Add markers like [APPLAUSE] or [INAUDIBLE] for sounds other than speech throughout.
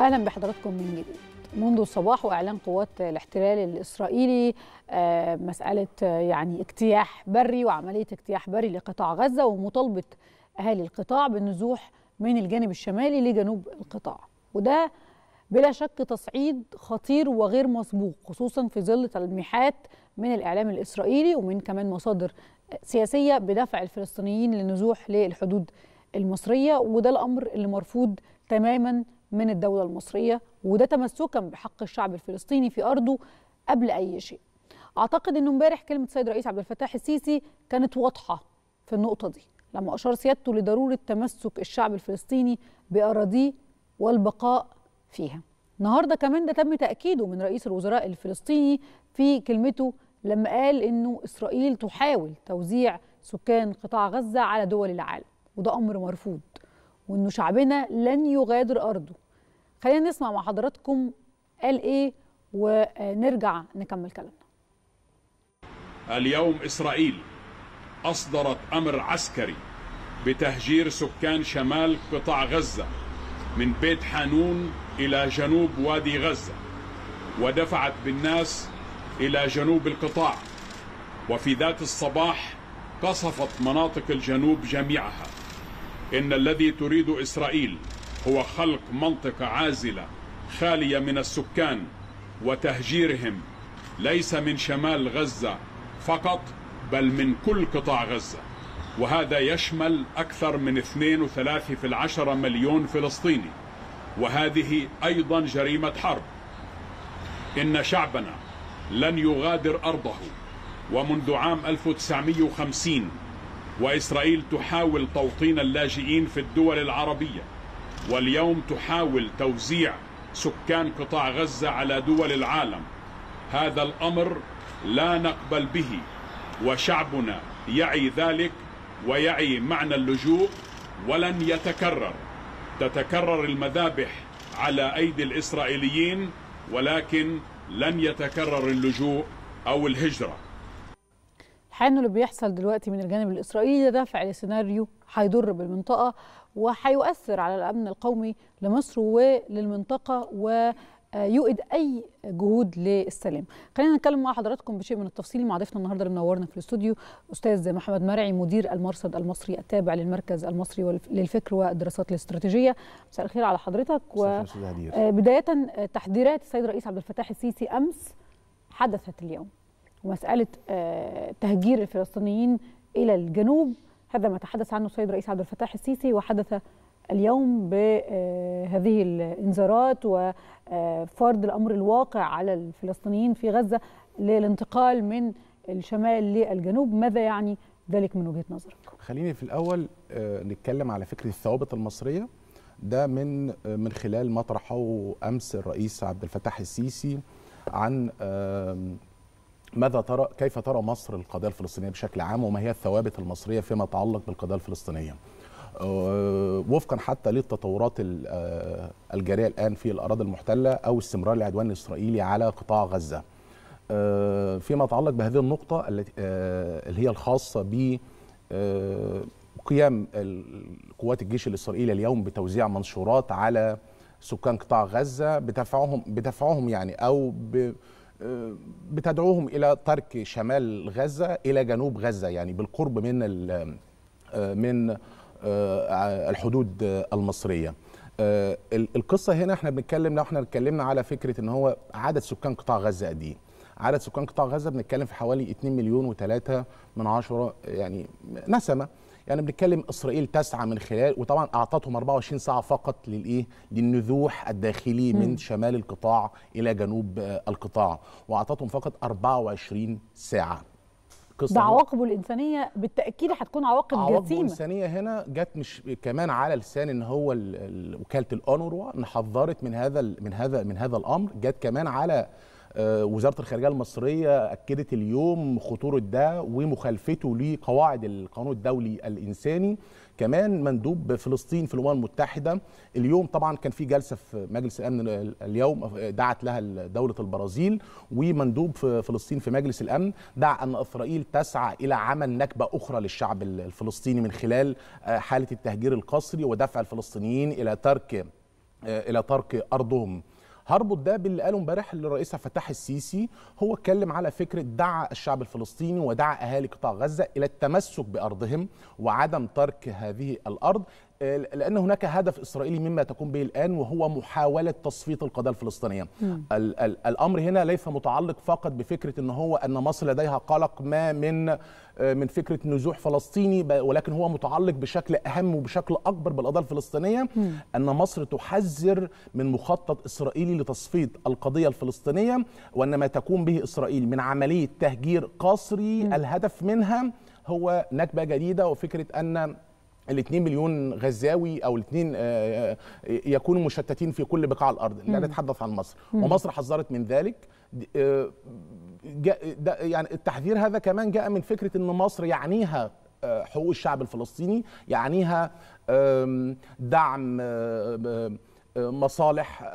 اهلا بحضراتكم من جديد منذ صباح واعلان قوات الاحتلال الاسرائيلي آه، مساله آه، يعني اجتياح بري وعمليه اجتياح بري لقطاع غزه ومطالبه اهالي القطاع بالنزوح من الجانب الشمالي لجنوب القطاع وده بلا شك تصعيد خطير وغير مسبوق خصوصا في ظل تلميحات من الاعلام الاسرائيلي ومن كمان مصادر سياسيه بدفع الفلسطينيين للنزوح للحدود المصريه وده الامر اللي مرفوض تماما من الدولة المصرية وده تمسكا بحق الشعب الفلسطيني في أرضه قبل أي شيء أعتقد أنه امبارح كلمة سيد رئيس عبد الفتاح السيسي كانت واضحة في النقطة دي لما أشار سيادته لضرورة تمسك الشعب الفلسطيني بأراضيه والبقاء فيها النهارده كمان ده تم تأكيده من رئيس الوزراء الفلسطيني في كلمته لما قال أنه إسرائيل تحاول توزيع سكان قطاع غزة على دول العالم وده أمر مرفوض وأنه شعبنا لن يغادر أرضه خلينا نسمع مع حضراتكم قال ايه ونرجع نكمل كلامنا اليوم اسرائيل اصدرت امر عسكري بتهجير سكان شمال قطاع غزه من بيت حانون الى جنوب وادي غزه ودفعت بالناس الى جنوب القطاع وفي ذات الصباح قصفت مناطق الجنوب جميعها ان الذي تريد اسرائيل هو خلق منطقة عازلة خالية من السكان وتهجيرهم ليس من شمال غزة فقط بل من كل قطاع غزة وهذا يشمل أكثر من اثنين وثلاثة في العشرة مليون فلسطيني وهذه أيضا جريمة حرب إن شعبنا لن يغادر أرضه ومنذ عام 1950 وإسرائيل تحاول توطين اللاجئين في الدول العربية واليوم تحاول توزيع سكان قطاع غزة على دول العالم هذا الأمر لا نقبل به وشعبنا يعي ذلك ويعي معنى اللجوء ولن يتكرر تتكرر المذابح على أيدي الإسرائيليين ولكن لن يتكرر اللجوء أو الهجرة الحقيقه اللي بيحصل دلوقتي من الجانب الاسرائيلي ده دافع لسيناريو هيضر بالمنطقه وهيؤثر على الامن القومي لمصر وللمنطقه و يؤد اي جهود للسلام. خلينا نتكلم مع حضراتكم بشيء من التفصيل مع ضيفنا النهارده اللي منورنا في الاستوديو استاذ محمد مرعي مدير المرصد المصري التابع للمركز المصري للفكر والدراسات الاستراتيجيه. مساء الخير على حضرتك و آه، بدايه آه، تحذيرات السيد الرئيس عبد الفتاح السيسي امس حدثت اليوم. ومساله آه، تهجير الفلسطينيين الى الجنوب هذا ما تحدث عنه السيد رئيس عبد الفتاح السيسي وحدث اليوم بهذه الانذارات وفرض آه، الامر الواقع على الفلسطينيين في غزه للانتقال من الشمال للجنوب ماذا يعني ذلك من وجهه نظرك خليني في الاول آه، نتكلم على فكره الثوابت المصريه ده من آه، من خلال ما طرحه امس الرئيس عبد الفتاح السيسي عن ماذا ترى كيف ترى مصر القضيه الفلسطينيه بشكل عام وما هي الثوابت المصريه فيما يتعلق بالقضيه الفلسطينيه أه، وفقا حتى للتطورات آه، الجاريه الان في الاراضي المحتله او استمرار العدوان الاسرائيلي على قطاع غزه أه، فيما يتعلق بهذه النقطه اللي هي الخاصه ب قيام قوات الجيش الاسرائيلي اليوم بتوزيع منشورات على سكان قطاع غزه بدفعهم بدفعهم يعني او ب آه، بتدعوهم الى ترك شمال غزه الى جنوب غزه يعني بالقرب من آه، من آه، الحدود المصريه القصه هنا احنا بنتكلم لو احنا اتكلمنا على فكره ان هو عدد سكان قطاع غزه قد ايه عدد سكان قطاع غزه بنتكلم في حوالي 2 مليون و3 من عشرة يعني نسمه يعني بنتكلم اسرائيل تسعى من خلال وطبعا اعطتهم 24 ساعه فقط للايه للنزوح الداخلي من شمال القطاع الى جنوب آه، القطاع واعطتهم فقط 24 ساعه ده عواقبه الانسانيه بالتاكيد هتكون عواقب جسيمه عواقبه الانسانيه هنا جت مش كمان على لسان ان هو وكاله الاونروا ان حذرت من هذا من هذا من هذا الامر جت كمان على آه، وزاره الخارجيه المصريه اكدت اليوم خطوره ده ومخالفته لقواعد القانون الدولي الانساني كمان مندوب فلسطين في الامم المتحده اليوم طبعا كان في جلسه في مجلس الامن اليوم آه، دعت لها دوله البرازيل ومندوب في فلسطين في مجلس الامن دعا ان اسرائيل تسعى الى عمل نكبه اخرى للشعب الفلسطيني من خلال آه، حاله التهجير القسري ودفع الفلسطينيين الى ترك الى ترك ارضهم هربط ده باللي قاله امبارح الرئيس فتح السيسي هو اتكلم على فكره دعا الشعب الفلسطيني ودعا اهالي قطاع غزه الى التمسك بارضهم وعدم ترك هذه الارض لان هناك هدف اسرائيلي مما تقوم به الان وهو محاوله تصفيه القضيه الفلسطينيه ال ال الامر هنا ليس متعلق فقط بفكره ان هو ان مصر لديها قلق ما من آه، من فكره نزوح فلسطيني ولكن هو متعلق بشكل اهم وبشكل اكبر بالقضيه الفلسطينيه م. ان مصر تحذر من مخطط اسرائيلي لتصفيه القضيه الفلسطينيه وان ما تقوم به اسرائيل من عمليه تهجير قسري الهدف منها هو نكبه جديده وفكره ان ال2 مليون غزاوي او الاثنين آه، آه، يكونوا مشتتين في كل بقاع الارض لا نتحدث عن مصر ومصر حذرت من ذلك آه، يعني التحذير هذا كمان جاء من فكره ان مصر يعنيها حقوق الشعب الفلسطيني يعنيها دعم مصالح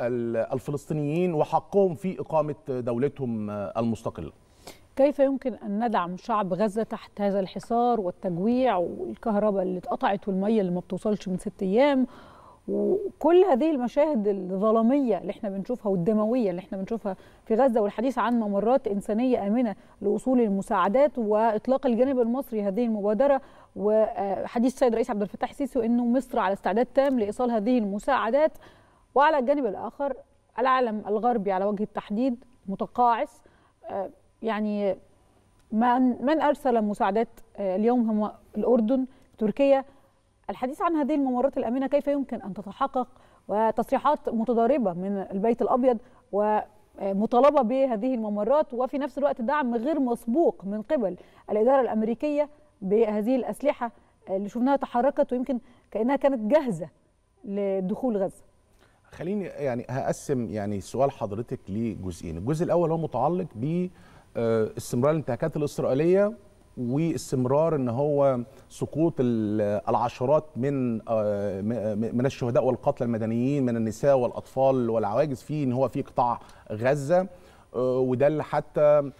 الفلسطينيين وحقهم في اقامه دولتهم المستقله كيف يمكن أن ندعم شعب غزة تحت هذا الحصار والتجويع والكهرباء اللي اتقطعت والمية اللي ما بتوصلش من ست أيام وكل هذه المشاهد الظلامية اللي احنا بنشوفها والدموية اللي احنا بنشوفها في غزة والحديث عن ممرات إنسانية آمنة لوصول المساعدات وإطلاق الجانب المصري هذه المبادرة وحديث السيد رئيس عبد الفتاح السيسي وإنه مصر على استعداد تام لإيصال هذه المساعدات وعلى الجانب الآخر العالم الغربي على وجه التحديد متقاعس يعني من, من أرسل مساعدات آه، اليوم هم الأردن تركيا الحديث عن هذه الممرات الآمنة كيف يمكن أن تتحقق وتصريحات متضاربة من البيت الأبيض ومطالبة آه، بهذه الممرات وفي نفس الوقت دعم غير مسبوق من قبل الإدارة الأمريكية بهذه الأسلحة آه، اللي شفناها تحركت ويمكن كأنها كانت جاهزة لدخول غزة خليني يعني هقسم يعني سؤال حضرتك لجزئين الجزء الأول هو متعلق ب آه، استمرار الانتهاكات الاسرائيليه واستمرار ان هو سقوط العشرات من آه، من الشهداء والقتلى المدنيين من النساء والاطفال والعواجز في ان هو في قطاع غزه آه، وده اللي حتى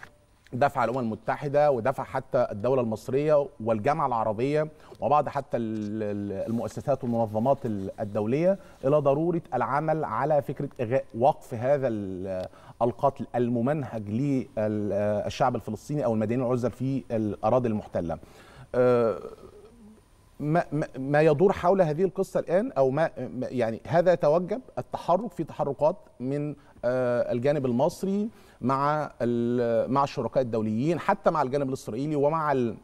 دفع الامم المتحده ودفع حتى الدوله المصريه والجامعه العربيه وبعض حتى المؤسسات والمنظمات الدوليه الى ضروره العمل على فكره إغاء وقف هذا القتل الممنهج للشعب الفلسطيني او المدنيين العزل في الاراضي المحتله. أه، ما ما يدور حول هذه القصه الان او ما يعني هذا توجب التحرك في تحركات من آه، الجانب المصري مع مع الشركاء الدوليين حتى مع الجانب الاسرائيلي ومع ال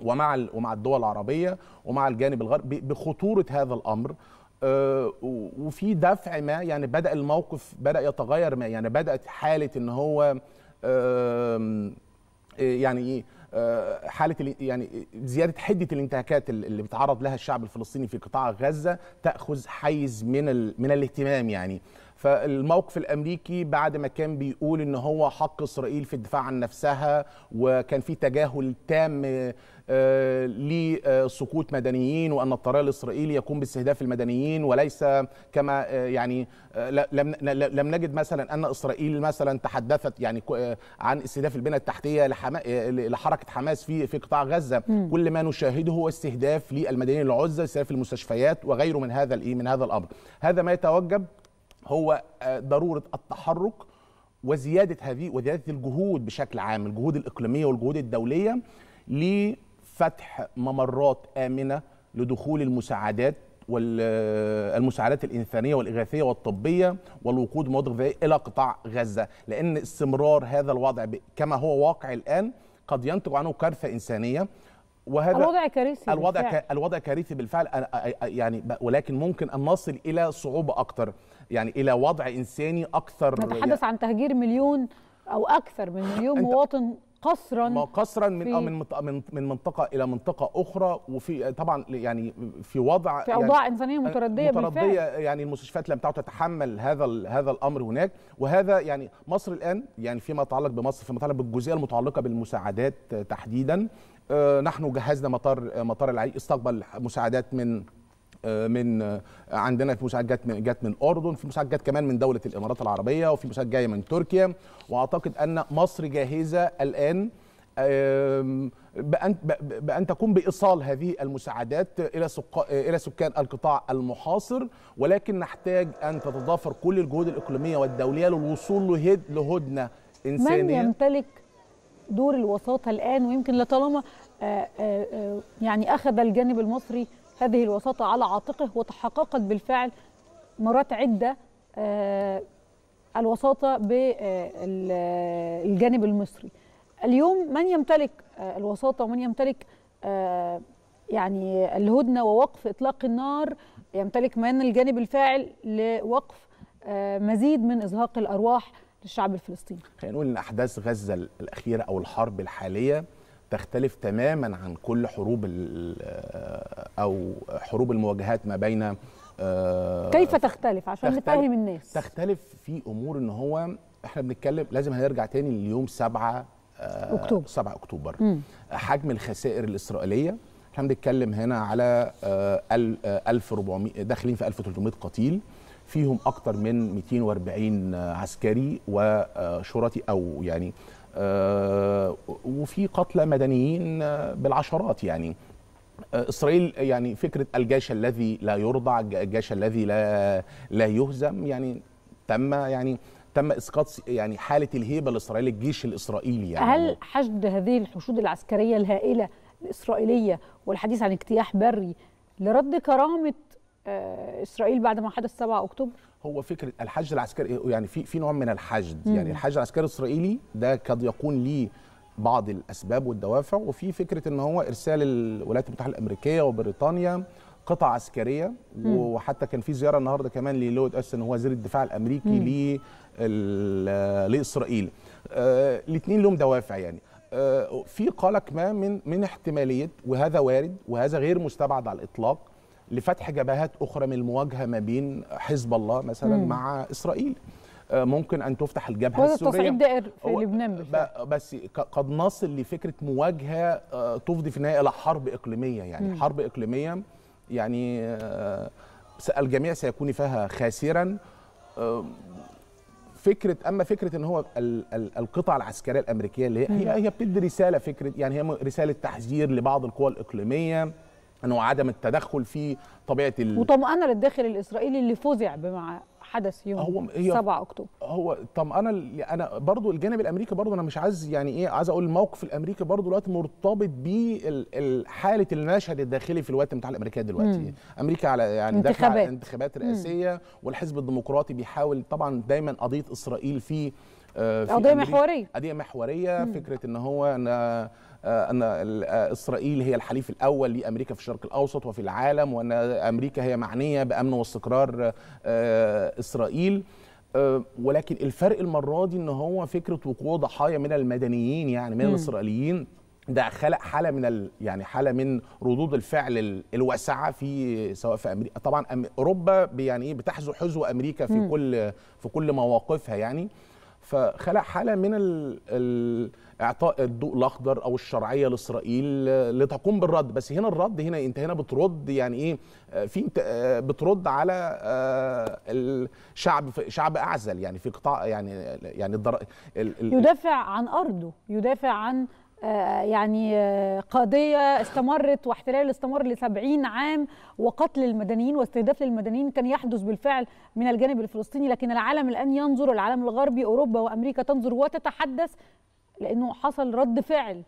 ومع ال ومع الدول العربيه ومع الجانب الغربي بخطوره هذا الامر آه، وفي دفع ما يعني بدا الموقف بدا يتغير ما يعني بدات حاله ان هو آه، يعني ايه حاله يعني زياده حده الانتهاكات اللي بيتعرض لها الشعب الفلسطيني في قطاع غزه تاخذ حيز من من الاهتمام يعني فالموقف الامريكي بعد ما كان بيقول ان هو حق اسرائيل في الدفاع عن نفسها وكان في تجاهل تام آه، لسقوط مدنيين وان الطيران الاسرائيلي يقوم باستهداف المدنيين وليس كما آه، يعني آه، لم لم نجد مثلا ان اسرائيل مثلا تحدثت يعني عن استهداف البنى التحتيه لحركه حماس في في قطاع غزه م. كل ما نشاهده هو استهداف للمدنيين العزة استهداف المستشفيات وغيره من هذا من هذا الامر هذا ما يتوجب هو آه، ضروره التحرك وزياده هذه وزياده الجهود بشكل عام الجهود الاقليميه والجهود الدوليه لفتح ممرات امنه لدخول المساعدات والمساعدات آه، الإنسانية والإغاثية والطبية والوقود مواد غذائية إلى قطاع غزة لأن استمرار هذا الوضع كما هو واقع الآن قد ينتج عنه كارثة إنسانية وهذا الوضع كارثي الوضع بالفعل. الوضع كارثي بالفعل يعني ولكن ممكن ان نصل الى صعوبه اكثر يعني الى وضع انساني اكثر نتحدث يعني عن تهجير مليون او اكثر من مليون مواطن قسرا قسرا من آه، من من من منطقه الى منطقه اخرى وفي طبعا يعني في وضع في يعني اوضاع يعني انسانيه مترديه مترديه بالفعل. يعني المستشفيات لم تعد تتحمل هذا هذا الامر هناك وهذا يعني مصر الان يعني فيما يتعلق بمصر فيما يتعلق بالجزئيه المتعلقه بالمساعدات تحديدا آه، نحن جهزنا مطار آه، مطار العريق استقبل مساعدات من آه، من عندنا في مساعدات جت من جت من الاردن في مساعدات جت كمان من دوله الامارات العربيه وفي مساعدات جايه من تركيا واعتقد ان مصر جاهزه الان بأن, بأن تقوم بإيصال هذه المساعدات إلى, إلى سكان القطاع المحاصر ولكن نحتاج أن تتضافر كل الجهود الإقليمية والدولية للوصول لهدنة إنسانية من يمتلك دور الوساطه الان ويمكن لطالما آه، آه، آه، يعني اخذ الجانب المصري هذه الوساطه على عاتقه وتحققت بالفعل مرات عده الوساطه بالجانب المصري. اليوم من يمتلك الوساطه ومن يمتلك يعني الهدنه ووقف اطلاق النار يمتلك من الجانب الفاعل لوقف مزيد من ازهاق الارواح للشعب الفلسطيني خلينا نقول ان احداث غزه الاخيره او الحرب الحاليه تختلف تماما عن كل حروب آه، او حروب المواجهات ما بين آه، كيف تختلف عشان نفهم الناس تختلف في امور ان هو احنا بنتكلم لازم هنرجع تاني ليوم 7 آه، اكتوبر 7 اكتوبر م. حجم الخسائر الاسرائيليه احنا بنتكلم هنا على 1400 داخلين في 1300 قتيل فيهم اكثر من 240 عسكري وشرطي او يعني آه، وفي قتلى مدنيين بالعشرات يعني آه، اسرائيل يعني فكره الجيش الذي لا يرضع الجيش الذي لا لا يهزم يعني تم يعني تم اسقاط يعني حاله الهيبه الاسرائيليه الجيش الاسرائيلي يعني هل حشد هذه الحشود العسكريه الهائله الاسرائيليه والحديث عن اجتياح بري لرد كرامه آه، اسرائيل بعد ما حدث 7 اكتوبر هو فكره الحشد العسكري يعني في في نوع من الحشد مم. يعني الحشد العسكري الاسرائيلي ده قد يكون ليه بعض الاسباب والدوافع وفي فكره ان هو ارسال الولايات المتحده الامريكيه وبريطانيا قطع عسكريه مم. وحتى كان في زياره النهارده كمان للود استن هو وزير الدفاع الامريكي لاسرائيل آه الاثنين لهم دوافع يعني آه في قلق ما من من احتماليه وهذا وارد وهذا غير مستبعد على الاطلاق لفتح جبهات اخرى من المواجهه ما بين حزب الله مثلا مم. مع اسرائيل آه، ممكن ان تفتح الجبهه السوريه وهذا دائر في لبنان بس قد نصل لفكره مواجهه آه، تفضي في النهايه الى حرب اقليميه يعني مم. حرب اقليميه يعني آه، الجميع سيكون فيها خاسرا فكره اما فكره ان هو القطع العسكريه الامريكيه اللي هي هي بتدي رساله فكره يعني هي رساله تحذير لبعض القوى الاقليميه انه عدم التدخل في طبيعه ال... وطمأنة للداخل الاسرائيلي اللي فزع بمع حدث يوم هو 7 اكتوبر هو طمأنة يعني انا برضو الجانب الامريكي برضو انا مش عايز يعني ايه عايز اقول الموقف الامريكي برضو دلوقتي مرتبط بحاله المشهد الداخلي في الولايات المتحده الامريكيه دلوقتي مم. امريكا على يعني انتخابات على انتخابات رئاسيه مم. والحزب الديمقراطي بيحاول طبعا دايما قضيه اسرائيل في آه، قضيه محوريه قضيه محوريه فكره ان هو أنا آه، ان آه، اسرائيل هي الحليف الاول لامريكا في الشرق الاوسط وفي العالم وان امريكا هي معنيه بامن واستقرار آه، اسرائيل ولكن الفرق المره دي ان هو فكره وقوع ضحايا من المدنيين يعني من الاسرائيليين ده خلق حاله من ال... يعني حاله من ردود الفعل الواسعه في سواء في امريكا طبعا أم... اوروبا يعني ايه بتحذو حذو امريكا في م. كل في كل مواقفها يعني فخلق حاله من ال... ال... اعطاء الضوء الاخضر او الشرعيه لاسرائيل آه، لتقوم بالرد بس هنا الرد هنا انت هنا بترد يعني ايه آه، في انت آه، بترد على الشعب شعب اعزل يعني في قطاع يعني يعني الدر... ال... يدافع عن ارضه يدافع عن يعني قضية استمرت واحتلال استمر لسبعين عام وقتل المدنيين واستهداف للمدنيين كان يحدث بالفعل من الجانب الفلسطيني لكن العالم الآن ينظر العالم الغربي أوروبا وأمريكا تنظر وتتحدث لانه حصل رد فعل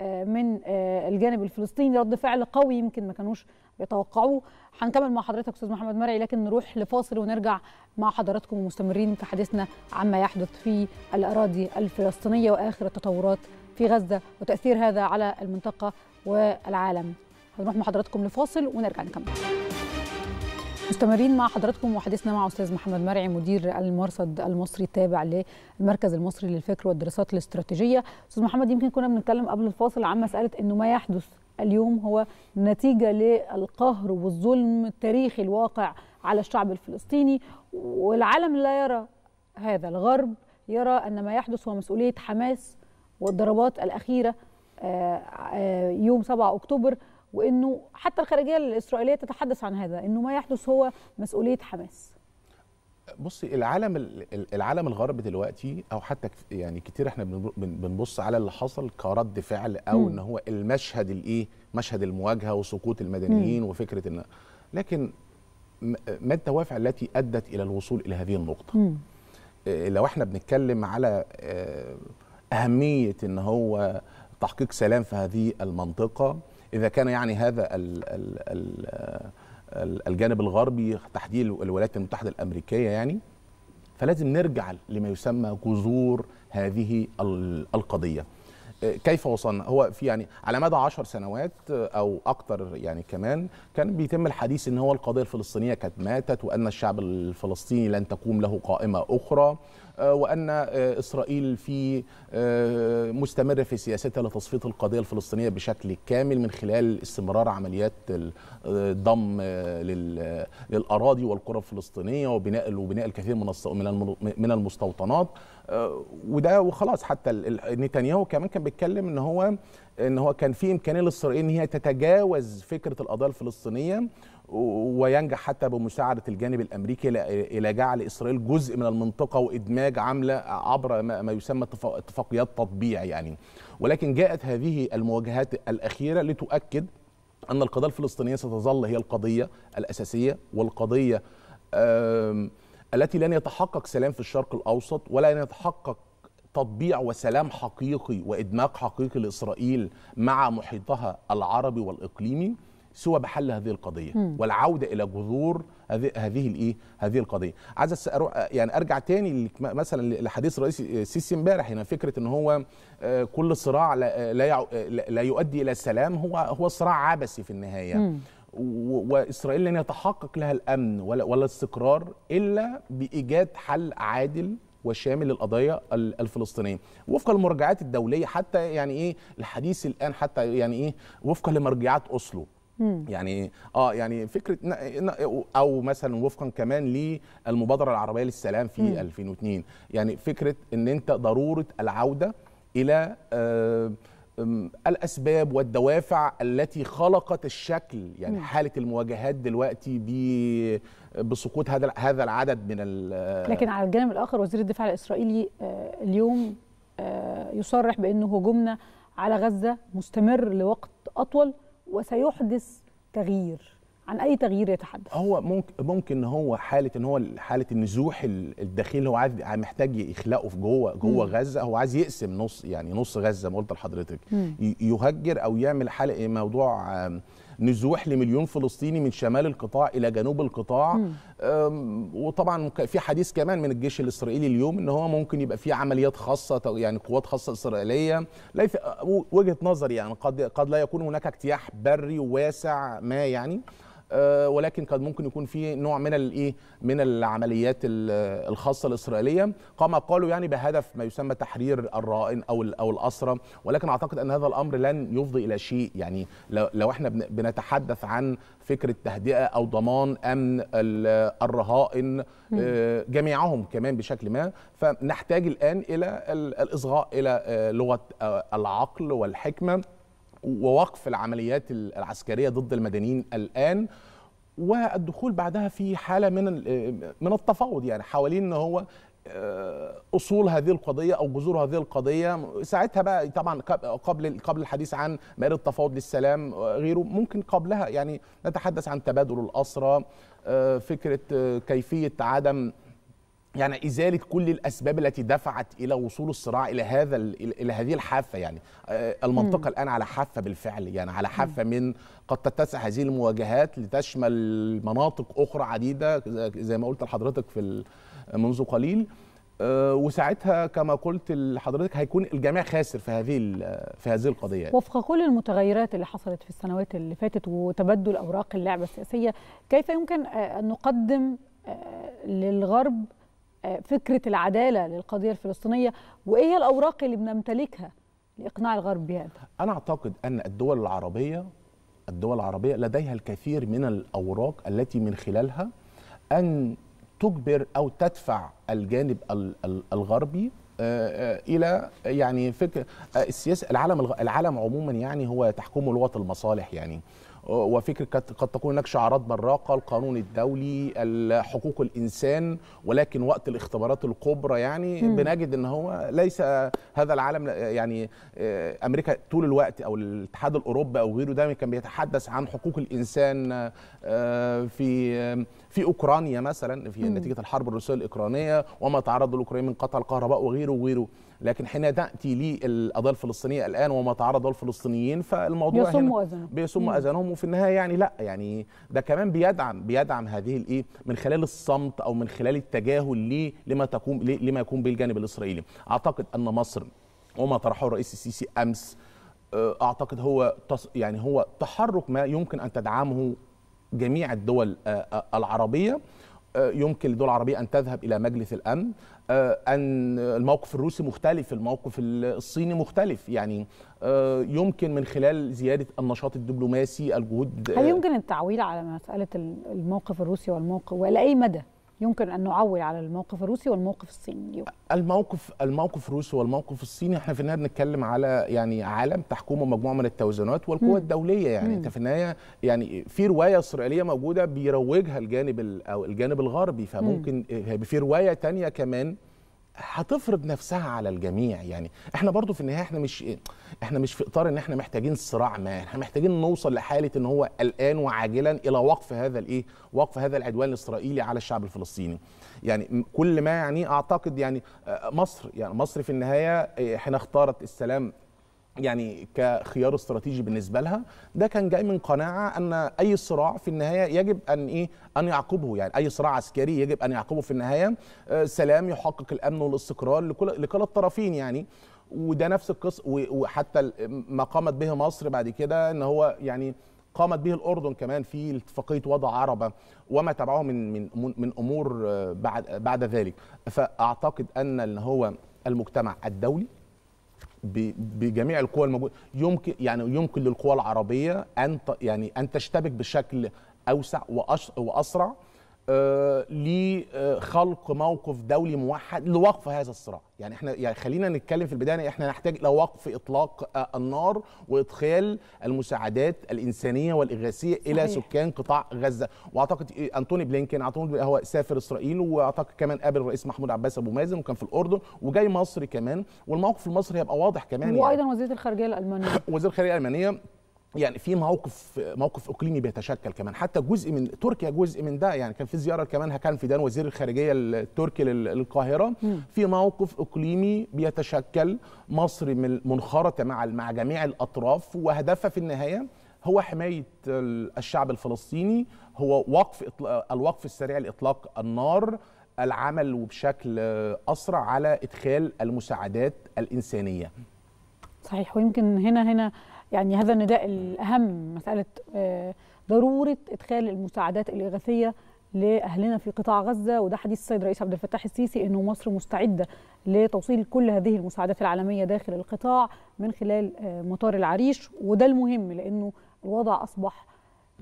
آه، من آه، الجانب الفلسطيني رد فعل قوي يمكن ما كانوش بيتوقعوه هنكمل مع حضرتك استاذ محمد مرعي لكن نروح لفاصل ونرجع مع حضراتكم ومستمرين في حديثنا عما يحدث في الاراضي الفلسطينيه واخر التطورات في غزه وتاثير هذا على المنطقه والعالم هنروح مع حضراتكم لفاصل ونرجع نكمل مستمرين مع حضراتكم وحديثنا مع استاذ محمد مرعي مدير المرصد المصري التابع للمركز المصري للفكر والدراسات الاستراتيجيه استاذ محمد يمكن كنا بنتكلم قبل الفاصل عن مساله انه ما يحدث اليوم هو نتيجه للقهر والظلم التاريخي الواقع على الشعب الفلسطيني والعالم لا يرى هذا الغرب يرى ان ما يحدث هو مسؤوليه حماس والضربات الاخيره آه، آه، يوم 7 اكتوبر وانه حتى الخارجيه الاسرائيليه تتحدث عن هذا انه ما يحدث هو مسؤوليه حماس بصي العالم العالم الغربي دلوقتي او حتى يعني كتير احنا بنبص على اللي حصل كرد فعل او م. ان هو المشهد الايه مشهد المواجهه وسقوط المدنيين م. وفكره ان لكن ما الدوافع التي ادت الى الوصول الى هذه النقطه م. آه، لو احنا بنتكلم على آه، اهميه ان هو تحقيق سلام في هذه المنطقه اذا كان يعني هذا الـ الـ الـ الجانب الغربي تحديد الولايات المتحده الامريكيه يعني فلازم نرجع لما يسمى جذور هذه القضيه آه، كيف وصلنا هو في يعني على مدى عشر سنوات آه، او اكثر يعني كمان كان بيتم الحديث ان هو القضيه الفلسطينيه كانت ماتت وان الشعب الفلسطيني لن تقوم له قائمه اخرى آه، وان آه، اسرائيل في آه، مستمره في سياستها لتصفيه القضيه الفلسطينيه بشكل كامل من خلال استمرار عمليات الضم للاراضي والقرى الفلسطينيه وبناء وبناء الكثير من من المستوطنات وده وخلاص حتى نتنياهو كمان كان بيتكلم ان هو ان هو كان في امكانيه لاسرائيل ان هي تتجاوز فكره القضيه الفلسطينيه وينجح حتى بمساعدة الجانب الأمريكي إلى جعل إسرائيل جزء من المنطقة وإدماج عملة عبر ما يسمى اتفاقيات تطبيع يعني ولكن جاءت هذه المواجهات الأخيرة لتؤكد أن القضية الفلسطينية ستظل هي القضية الأساسية والقضية التي لن يتحقق سلام في الشرق الأوسط ولن يتحقق تطبيع وسلام حقيقي وإدماج حقيقي لإسرائيل مع محيطها العربي والإقليمي سوى بحل هذه القضيه مم. والعوده الى جذور هذه هذه الايه هذه القضيه عايز اروح يعني ارجع تاني مثلا لحديث الرئيس السيسي امبارح هنا فكره ان هو آه، كل صراع لا لا يؤدي الى سلام هو هو صراع عبثي في النهايه مم. واسرائيل لن يتحقق لها الامن ولا ولا الاستقرار الا بايجاد حل عادل وشامل للقضيه الفلسطينيه وفقا للمراجعات الدوليه حتى يعني ايه الحديث الان حتى يعني ايه وفقا لمرجعات اوسلو يعني اه يعني فكره او مثلا وفقا كمان للمبادره العربيه للسلام في مم. 2002 يعني فكره ان انت ضروره العوده الى آه، الاسباب والدوافع التي خلقت الشكل يعني حاله المواجهات دلوقتي بسقوط هذا هذا العدد من آه، لكن على الجانب الاخر وزير الدفاع الاسرائيلي آه، اليوم يصرح بانه هجومنا على غزه مستمر لوقت اطول وسيحدث تغيير عن اي تغيير يتحدث هو ممكن ممكن هو حاله ان هو حاله النزوح الداخلي اللي هو عايز محتاج يخلقه في جوه جوه غزه هو عايز يقسم نص يعني نص غزه زي ما قلت لحضرتك يهجر او يعمل حاله موضوع نزوح لمليون فلسطيني من شمال القطاع الى جنوب القطاع وطبعا في حديث كمان من الجيش الاسرائيلي اليوم ان هو ممكن يبقى في عمليات خاصه يعني قوات خاصه اسرائيليه ليس وجهه نظري يعني قد قد لا يكون هناك اجتياح بري واسع ما يعني آه، ولكن كان ممكن يكون في نوع من الايه من العمليات الخاصه الاسرائيليه قام قالوا يعني بهدف ما يسمى تحرير الرائن او او الاسرى ولكن اعتقد ان هذا الامر لن يفضي الى شيء يعني لو احنا بنتحدث عن فكره تهدئه او ضمان امن الرهائن آه، جميعهم كمان بشكل ما فنحتاج الان الى الاصغاء الى آه، لغه العقل والحكمه ووقف العمليات العسكريه ضد المدنيين الان والدخول بعدها في حاله من آه، من التفاوض يعني حوالين ان هو آه، اصول هذه القضيه او جذور هذه القضيه ساعتها بقى طبعا قبل قبل الحديث عن مائده التفاوض للسلام آه، غيره ممكن قبلها يعني نتحدث عن تبادل الاسرى فكره كيفيه عدم يعني ازاله كل الاسباب التي دفعت الى وصول الصراع الى هذا الى هذه الحافه يعني آه، المنطقه م. الان على حافه بالفعل يعني على حافه م. من قد تتسع هذه المواجهات لتشمل مناطق اخرى عديده زي ما قلت لحضرتك في منذ قليل آه، وساعتها كما قلت لحضرتك هيكون الجميع خاسر في هذه في هذه القضيه يعني. وفق كل المتغيرات اللي حصلت في السنوات اللي فاتت وتبدل اوراق اللعبه السياسيه كيف يمكن آه، ان نقدم للغرب فكره العداله للقضيه الفلسطينيه وايه هي الاوراق اللي بنمتلكها لاقناع الغرب بهذا؟ انا اعتقد ان الدول العربيه الدول العربيه لديها الكثير من الاوراق التي من خلالها ان تجبر او تدفع الجانب الغربي آه، آه، الى يعني فكر آه، السياسه العالم العالم عموما يعني هو تحكمه لغه المصالح يعني وفكره قد تكون هناك شعارات براقه القانون الدولي حقوق الانسان ولكن وقت الاختبارات الكبرى يعني م. بنجد ان هو ليس هذا العالم يعني آه، امريكا طول الوقت او الاتحاد الاوروبي او غيره دايما كان بيتحدث عن حقوق الانسان آه، في آه، في اوكرانيا مثلا في نتيجه الحرب الروسيه الاوكرانيه وما تعرض لاوكرانيا من قطع الكهرباء وغيره وغيره لكن حين تاتي للقضيه الفلسطينيه الان وما تعرض له الفلسطينيين فالموضوع يعني بيصم اذانهم بيصم اذانهم وفي النهايه يعني لا يعني ده كمان بيدعم بيدعم هذه الايه من خلال الصمت او من خلال التجاهل ليه لما تقوم لما يقوم به الجانب الاسرائيلي اعتقد ان مصر وما طرحه الرئيس السيسي امس آه، اعتقد هو يعني هو تحرك ما يمكن ان تدعمه جميع الدول آه، آه، العربيه آه، يمكن للدول العربية أن تذهب إلى مجلس الأمن آه، أن الموقف الروسي مختلف الموقف الصيني مختلف يعني آه، يمكن من خلال زيادة النشاط الدبلوماسي الجهود هل يمكن التعويل على مسألة الموقف الروسي والموقف وإلى أي مدى؟ يمكن ان نعول على الموقف الروسي والموقف الصيني اليوم الموقف الموقف الروسي والموقف الصيني احنا في النهايه بنتكلم على يعني عالم تحكمه مجموعه من التوازنات والقوى الدوليه يعني مم. انت في النهايه يعني في روايه اسرائيليه موجوده بيروجها الجانب او الجانب الغربي فممكن مم. في روايه ثانيه كمان هتفرض نفسها على الجميع يعني احنا برضو في النهايه احنا مش احنا مش في اطار ان احنا محتاجين صراع ما احنا محتاجين نوصل لحاله ان هو الان وعاجلا الى وقف هذا الايه وقف هذا العدوان الاسرائيلي على الشعب الفلسطيني يعني كل ما يعني اعتقد يعني آه، مصر يعني مصر في النهايه آه، حين اختارت السلام يعني كخيار استراتيجي بالنسبه لها ده كان جاي من قناعه ان اي صراع في النهايه يجب ان ايه ان يعقبه يعني اي صراع عسكري يجب ان يعقبه في النهايه آه، سلام يحقق الامن والاستقرار لكل لكل الطرفين يعني وده نفس القصه وحتى ما قامت به مصر بعد كده ان هو يعني قامت به الاردن كمان في اتفاقيه وضع عربه وما تبعه من من من امور آه، بعد بعد ذلك فاعتقد ان هو المجتمع الدولي بجميع القوى الموجوده يمكن يعني يمكن للقوى العربيه ان يعني ان تشتبك بشكل اوسع واسرع آه، لخلق آه، موقف دولي موحد لوقف هذا الصراع يعني احنا يعني خلينا نتكلم في البدايه يعني احنا نحتاج لوقف اطلاق آه، النار وادخال المساعدات الانسانيه والاغاثيه الى صحيح. سكان قطاع غزه واعتقد إيه، انتوني بلينكن اعتقد هو سافر اسرائيل واعتقد كمان قابل الرئيس محمود عباس ابو مازن وكان في الاردن وجاي مصر كمان والموقف المصري هيبقى واضح كمان وايضا يعني. وزيره الخارجيه الالمانيه [COUGHS] وزيره الخارجيه الالمانيه يعني في موقف موقف اقليمي بيتشكل كمان حتى جزء من تركيا جزء من ده يعني كان في زياره كمان كان في دان وزير الخارجيه التركي للقاهره في موقف اقليمي بيتشكل مصر منخرطه مع مع جميع الاطراف وهدفها في النهايه هو حمايه الشعب الفلسطيني هو وقف الوقف السريع لاطلاق النار العمل وبشكل اسرع على ادخال المساعدات الانسانيه صحيح ويمكن هنا هنا يعني هذا النداء الأهم مسألة آه، ضرورة إدخال المساعدات الإغاثية لأهلنا في قطاع غزة وده حديث السيد رئيس عبد الفتاح السيسي أنه مصر مستعدة لتوصيل كل هذه المساعدات العالمية داخل القطاع من خلال آه، مطار العريش وده المهم لأنه الوضع أصبح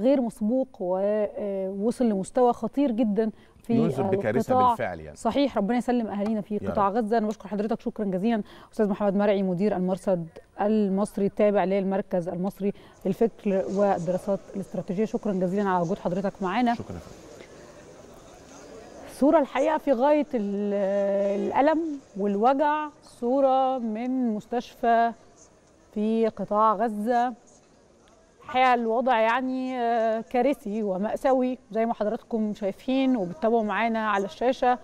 غير مسبوق ووصل آه، آه، لمستوى خطير جدا في ينذر بكارثه بالفعل يعني صحيح ربنا يسلم اهالينا في قطاع غزه انا بشكر حضرتك شكرا جزيلا استاذ محمد مرعي مدير المرصد المصري التابع للمركز المصري للفكر والدراسات الاستراتيجيه شكرا جزيلا على وجود حضرتك معانا شكرا صوره الحقيقه في غايه الالم والوجع صوره من مستشفى في قطاع غزه الحقيقه الوضع يعني آه، كارثي ومأساوي زي ما حضراتكم شايفين وبتتابعوا معانا على الشاشه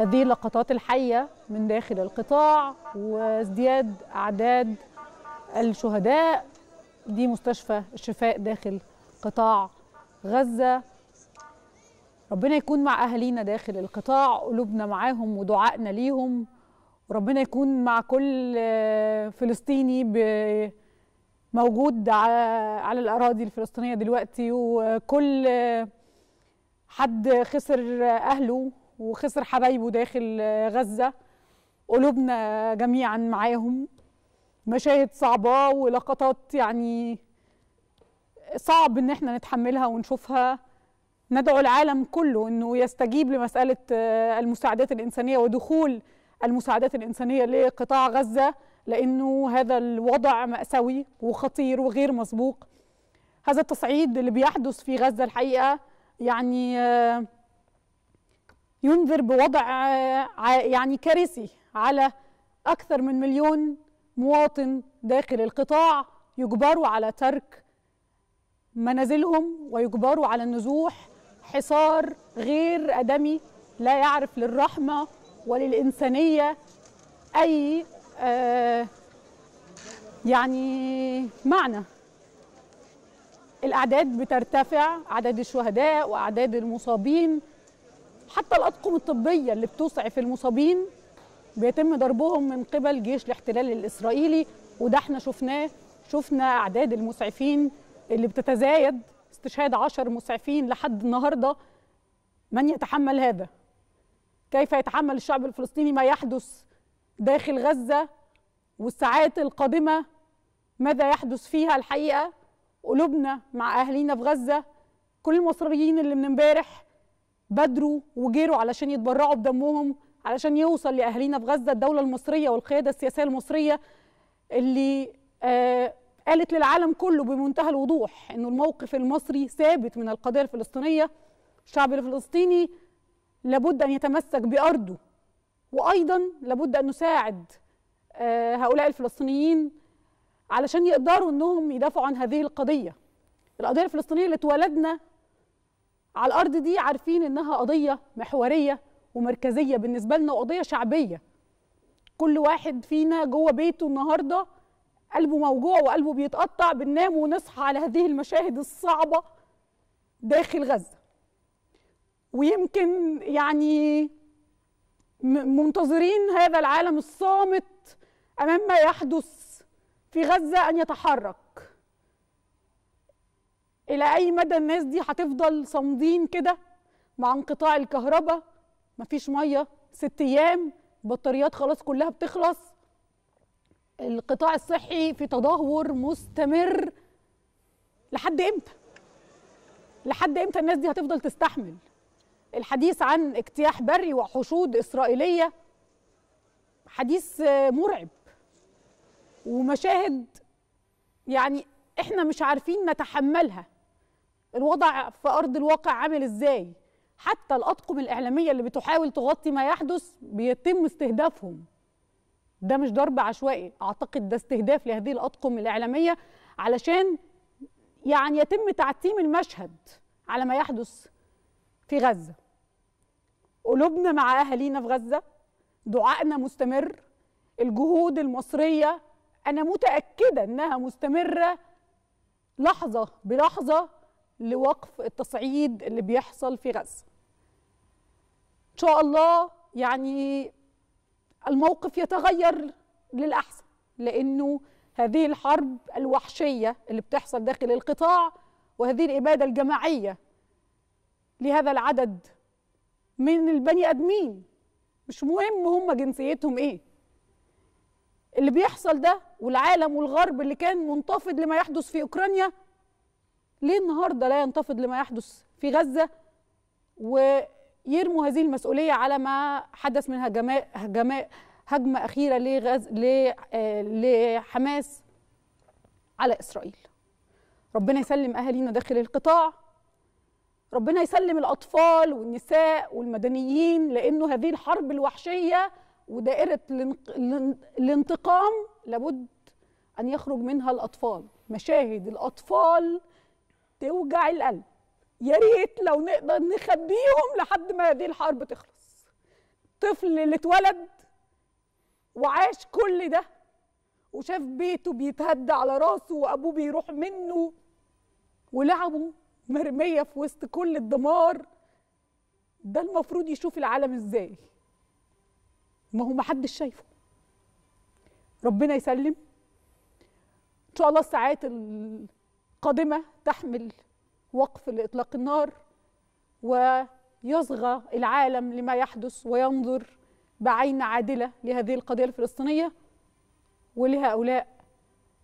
هذه اللقطات الحيه من داخل القطاع وازدياد اعداد الشهداء دي مستشفى الشفاء داخل قطاع غزه ربنا يكون مع اهالينا داخل القطاع قلوبنا معاهم ودعائنا ليهم وربنا يكون مع كل آه، فلسطيني ب موجود على الأراضي الفلسطينية دلوقتي وكل حد خسر أهله وخسر حبايبه داخل غزة قلوبنا جميعا معاهم مشاهد صعبة ولقطات يعني صعب ان احنا نتحملها ونشوفها ندعو العالم كله انه يستجيب لمساله المساعدات الانسانيه ودخول المساعدات الانسانيه لقطاع غزه لأنه هذا الوضع مأساوي وخطير وغير مسبوق هذا التصعيد اللي بيحدث في غزة الحقيقة يعني آه، ينذر بوضع آه، يعني كارثي على أكثر من مليون مواطن داخل القطاع يجبروا على ترك منازلهم ويجبروا على النزوح حصار غير أدمي لا يعرف للرحمة وللإنسانية أي آه، يعني معنى الأعداد بترتفع أعداد الشهداء وأعداد المصابين حتى الأطقم الطبية اللي بتسعف المصابين بيتم ضربهم من قبل جيش الاحتلال الإسرائيلي وده احنا شفناه شفنا أعداد المسعفين اللي بتتزايد استشهاد عشر مسعفين لحد النهاردة من يتحمل هذا؟ كيف يتحمل الشعب الفلسطيني ما يحدث داخل غزه والساعات القادمه ماذا يحدث فيها الحقيقه قلوبنا مع اهالينا في غزه كل المصريين اللي من امبارح بادروا وجيروا علشان يتبرعوا بدمهم علشان يوصل لاهالينا في غزه الدوله المصريه والقياده السياسيه المصريه اللي آه قالت للعالم كله بمنتهى الوضوح انه الموقف المصري ثابت من القضيه الفلسطينيه الشعب الفلسطيني لابد ان يتمسك بارضه وايضا لابد ان نساعد آه، هؤلاء الفلسطينيين علشان يقدروا انهم يدافعوا عن هذه القضيه القضيه الفلسطينيه اللي اتولدنا على الارض دي عارفين انها قضيه محوريه ومركزيه بالنسبه لنا وقضيه شعبيه كل واحد فينا جوه بيته النهارده قلبه موجوع وقلبه بيتقطع بننام ونصحى على هذه المشاهد الصعبه داخل غزه ويمكن يعني منتظرين هذا العالم الصامت امام ما يحدث في غزه ان يتحرك الى اي مدى الناس دي هتفضل صامدين كده مع انقطاع الكهرباء مفيش ميه ست ايام بطاريات خلاص كلها بتخلص القطاع الصحي في تدهور مستمر لحد امتى لحد امتى الناس دي هتفضل تستحمل الحديث عن اجتياح بري وحشود إسرائيلية حديث آه، مرعب ومشاهد يعني احنا مش عارفين نتحملها الوضع في ارض الواقع عامل ازاي حتى الاطقم الاعلاميه اللي بتحاول تغطي ما يحدث بيتم استهدافهم ده مش ضرب عشوائي اعتقد ده استهداف لهذه الاطقم الاعلاميه علشان يعني يتم تعتيم المشهد على ما يحدث في غزه قلوبنا مع اهالينا في غزه دعائنا مستمر الجهود المصريه انا متاكده انها مستمره لحظه بلحظه لوقف التصعيد اللي بيحصل في غزه ان شاء الله يعني الموقف يتغير للاحسن لانه هذه الحرب الوحشيه اللي بتحصل داخل القطاع وهذه الاباده الجماعيه لهذا العدد من البني ادمين مش مهم هم جنسيتهم ايه اللي بيحصل ده والعالم والغرب اللي كان منتفض لما يحدث في اوكرانيا ليه النهارده لا ينتفض لما يحدث في غزه ويرموا هذه المسؤوليه على ما حدث من هجماء هجماء هجمه اخيره لغز آه، لحماس على اسرائيل ربنا يسلم اهالينا داخل القطاع ربنا يسلم الأطفال والنساء والمدنيين لأنه هذه الحرب الوحشية ودائرة الانتقام لابد أن يخرج منها الأطفال مشاهد الأطفال توجع القلب يا ريت لو نقدر نخبيهم لحد ما هذه الحرب تخلص طفل اللي اتولد وعاش كل ده وشاف بيته بيتهد على راسه وابوه بيروح منه ولعبه مرميه في وسط كل الدمار ده المفروض يشوف العالم ازاي ما هو محدش شايفه ربنا يسلم ان شاء الله الساعات القادمه تحمل وقف لاطلاق النار ويصغى العالم لما يحدث وينظر بعين عادله لهذه القضيه الفلسطينيه ولهؤلاء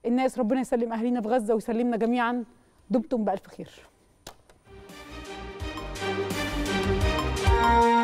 الناس ربنا يسلم اهالينا في غزه ويسلمنا جميعا دمتم بالف خير oh.